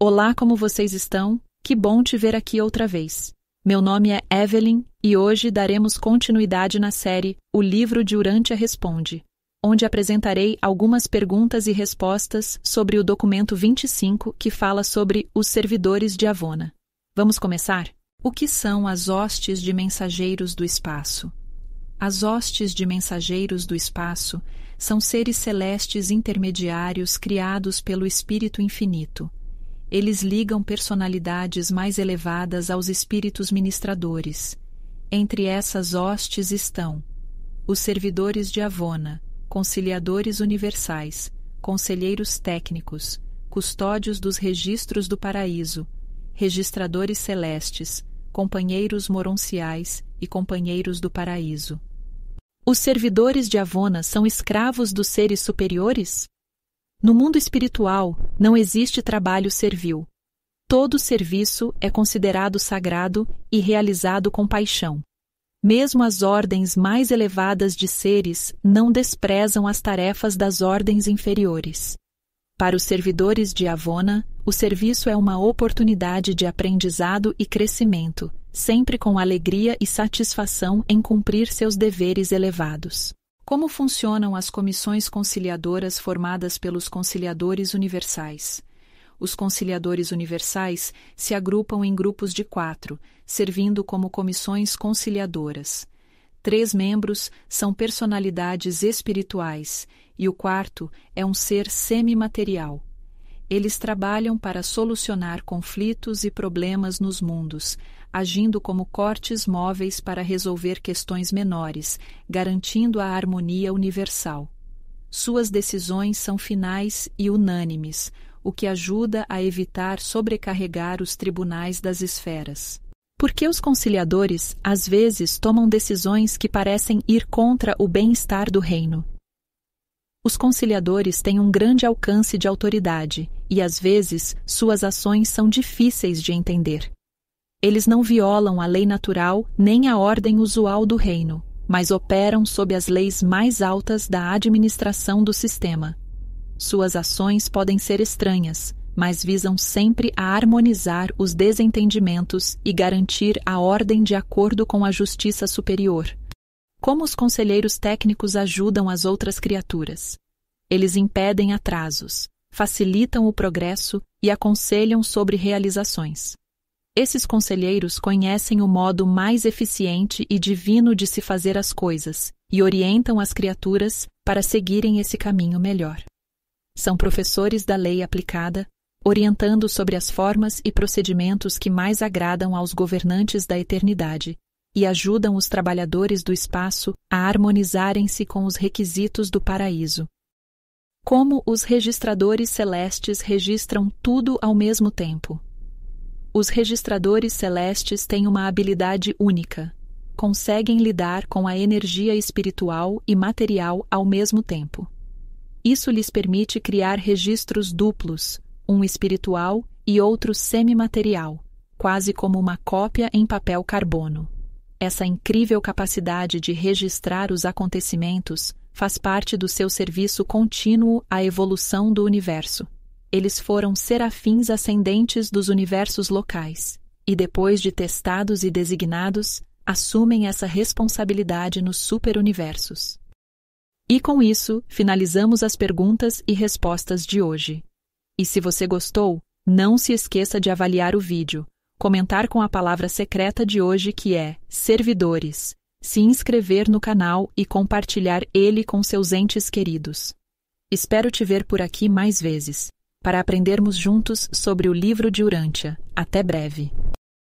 Olá, como vocês estão? Que bom te ver aqui outra vez. Meu nome é Evelyn e hoje daremos continuidade na série O Livro de Urântia Responde, onde apresentarei algumas perguntas e respostas sobre o documento 25 que fala sobre os servidores de Avona. Vamos começar? O que são as hostes de mensageiros do espaço? As hostes de mensageiros do espaço são seres celestes intermediários criados pelo Espírito Infinito eles ligam personalidades mais elevadas aos espíritos ministradores. Entre essas hostes estão os servidores de Avona, conciliadores universais, conselheiros técnicos, custódios dos registros do paraíso, registradores celestes, companheiros moronciais e companheiros do paraíso. Os servidores de Avona são escravos dos seres superiores? No mundo espiritual, não existe trabalho servil. Todo serviço é considerado sagrado e realizado com paixão. Mesmo as ordens mais elevadas de seres não desprezam as tarefas das ordens inferiores. Para os servidores de Avona, o serviço é uma oportunidade de aprendizado e crescimento, sempre com alegria e satisfação em cumprir seus deveres elevados. Como funcionam as comissões conciliadoras formadas pelos conciliadores universais? Os conciliadores universais se agrupam em grupos de quatro, servindo como comissões conciliadoras. Três membros são personalidades espirituais e o quarto é um ser semimaterial eles trabalham para solucionar conflitos e problemas nos mundos, agindo como cortes móveis para resolver questões menores, garantindo a harmonia universal. Suas decisões são finais e unânimes, o que ajuda a evitar sobrecarregar os tribunais das esferas. Porque os conciliadores, às vezes, tomam decisões que parecem ir contra o bem-estar do reino. Os conciliadores têm um grande alcance de autoridade e às vezes suas ações são difíceis de entender. Eles não violam a lei natural nem a ordem usual do reino, mas operam sob as leis mais altas da administração do sistema. Suas ações podem ser estranhas, mas visam sempre a harmonizar os desentendimentos e garantir a ordem de acordo com a justiça superior. Como os conselheiros técnicos ajudam as outras criaturas? Eles impedem atrasos, facilitam o progresso e aconselham sobre realizações. Esses conselheiros conhecem o modo mais eficiente e divino de se fazer as coisas e orientam as criaturas para seguirem esse caminho melhor. São professores da lei aplicada, orientando sobre as formas e procedimentos que mais agradam aos governantes da eternidade e ajudam os trabalhadores do espaço a harmonizarem-se com os requisitos do paraíso, como os registradores celestes registram tudo ao mesmo tempo. Os registradores celestes têm uma habilidade única. Conseguem lidar com a energia espiritual e material ao mesmo tempo. Isso lhes permite criar registros duplos, um espiritual e outro semimaterial, quase como uma cópia em papel carbono. Essa incrível capacidade de registrar os acontecimentos faz parte do seu serviço contínuo à evolução do universo. Eles foram serafins ascendentes dos universos locais, e depois de testados e designados, assumem essa responsabilidade nos superuniversos. E com isso, finalizamos as perguntas e respostas de hoje. E se você gostou, não se esqueça de avaliar o vídeo, comentar com a palavra secreta de hoje que é servidores se inscrever no canal e compartilhar ele com seus entes queridos. Espero te ver por aqui mais vezes, para aprendermos juntos sobre o livro de Urântia. Até breve!